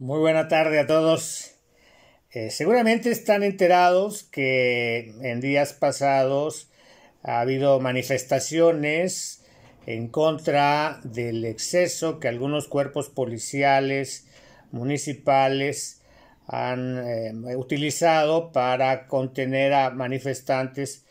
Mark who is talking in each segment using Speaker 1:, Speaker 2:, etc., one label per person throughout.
Speaker 1: Muy buena tarde a todos. Eh, seguramente están enterados que en días pasados ha habido manifestaciones en contra del exceso que algunos cuerpos policiales municipales han eh, utilizado para contener a manifestantes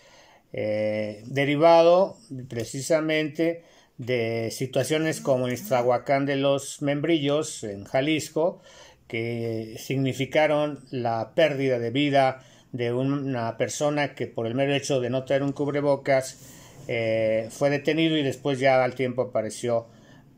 Speaker 1: eh, derivado precisamente de situaciones como en Iztahuacán de los Membrillos, en Jalisco, que significaron la pérdida de vida de una persona que por el mero hecho de no tener un cubrebocas eh, fue detenido y después ya al tiempo apareció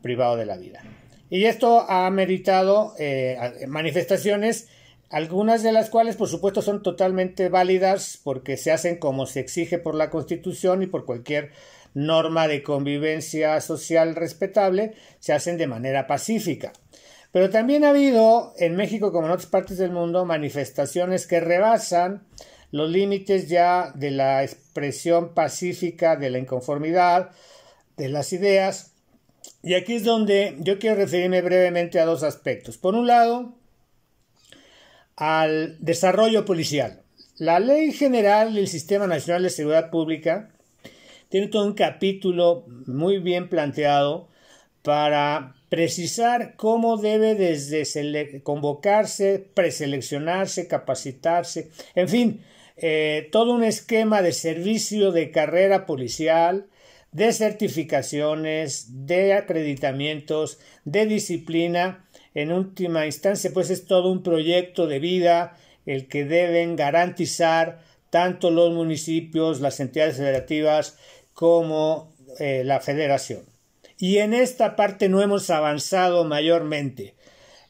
Speaker 1: privado de la vida. Y esto ha meritado eh, manifestaciones, algunas de las cuales por supuesto son totalmente válidas porque se hacen como se exige por la Constitución y por cualquier norma de convivencia social respetable, se hacen de manera pacífica. Pero también ha habido, en México como en otras partes del mundo, manifestaciones que rebasan los límites ya de la expresión pacífica de la inconformidad, de las ideas. Y aquí es donde yo quiero referirme brevemente a dos aspectos. Por un lado, al desarrollo policial. La Ley General del Sistema Nacional de Seguridad Pública tiene todo un capítulo muy bien planteado para precisar cómo debe desde convocarse, preseleccionarse, capacitarse, en fin, eh, todo un esquema de servicio de carrera policial, de certificaciones, de acreditamientos, de disciplina. En última instancia, pues es todo un proyecto de vida el que deben garantizar tanto los municipios, las entidades federativas, como eh, la federación. Y en esta parte no hemos avanzado mayormente.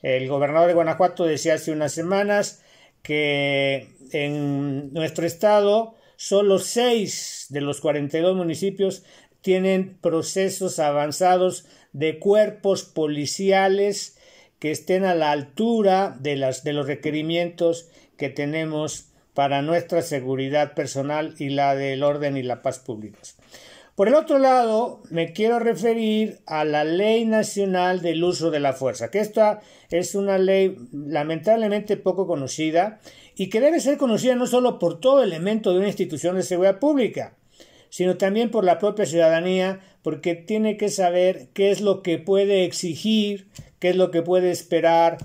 Speaker 1: El gobernador de Guanajuato decía hace unas semanas que en nuestro estado solo seis de los 42 municipios tienen procesos avanzados de cuerpos policiales que estén a la altura de, las, de los requerimientos que tenemos para nuestra seguridad personal y la del orden y la paz públicas. Por el otro lado, me quiero referir a la Ley Nacional del Uso de la Fuerza, que esta es una ley lamentablemente poco conocida y que debe ser conocida no solo por todo elemento de una institución de seguridad pública, sino también por la propia ciudadanía, porque tiene que saber qué es lo que puede exigir, qué es lo que puede esperar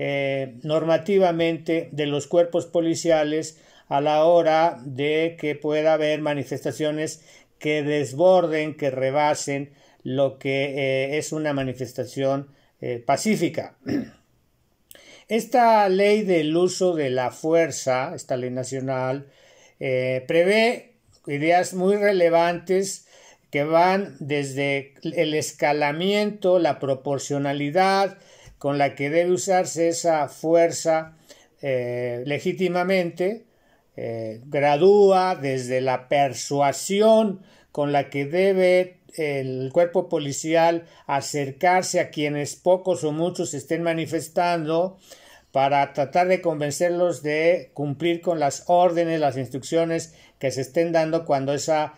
Speaker 1: eh, normativamente de los cuerpos policiales a la hora de que pueda haber manifestaciones que desborden, que rebasen lo que eh, es una manifestación eh, pacífica. Esta ley del uso de la fuerza, esta ley nacional, prevé ideas muy relevantes que van desde el escalamiento, la proporcionalidad, con la que debe usarse esa fuerza eh, legítimamente, eh, gradúa desde la persuasión con la que debe eh, el cuerpo policial acercarse a quienes pocos o muchos estén manifestando para tratar de convencerlos de cumplir con las órdenes, las instrucciones que se estén dando cuando esa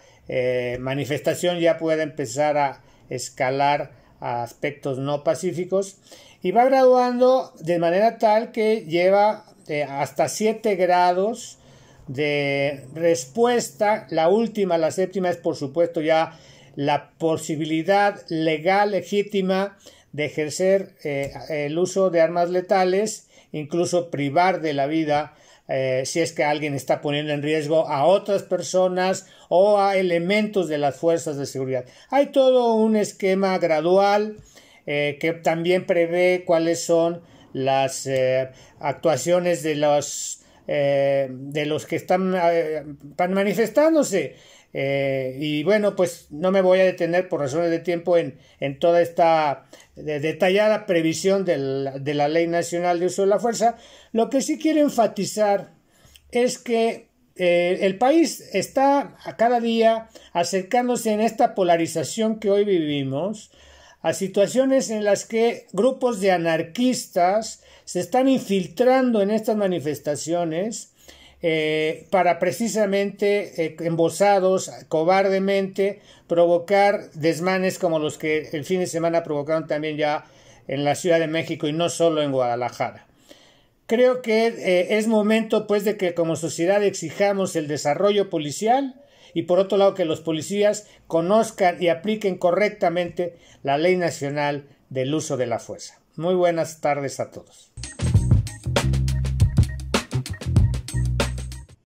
Speaker 1: manifestación ya pueda empezar a escalar aspectos no pacíficos y va graduando de manera tal que lleva eh, hasta siete grados de respuesta. La última, la séptima es por supuesto ya la posibilidad legal, legítima de ejercer eh, el uso de armas letales, incluso privar de la vida eh, si es que alguien está poniendo en riesgo a otras personas o a elementos de las fuerzas de seguridad. Hay todo un esquema gradual eh, que también prevé cuáles son las eh, actuaciones de los, de los que están manifestándose eh, y bueno, pues no me voy a detener por razones de tiempo en, toda esta detallada previsión de la, Ley Nacional de Uso de la Fuerza. Lo que sí quiero enfatizar es que eh, el país está a cada día acercándose en esta polarización que hoy vivimos a situaciones en las que grupos de anarquistas se están infiltrando en estas manifestaciones eh, para precisamente eh, embosados cobardemente provocar desmanes como los que el fin de semana provocaron también ya en la Ciudad de México y no solo en Guadalajara. Creo que eh, es momento pues de que como sociedad exijamos el desarrollo policial y por otro lado que los policías conozcan y apliquen correctamente la ley nacional del uso de la fuerza. Muy buenas tardes a todos.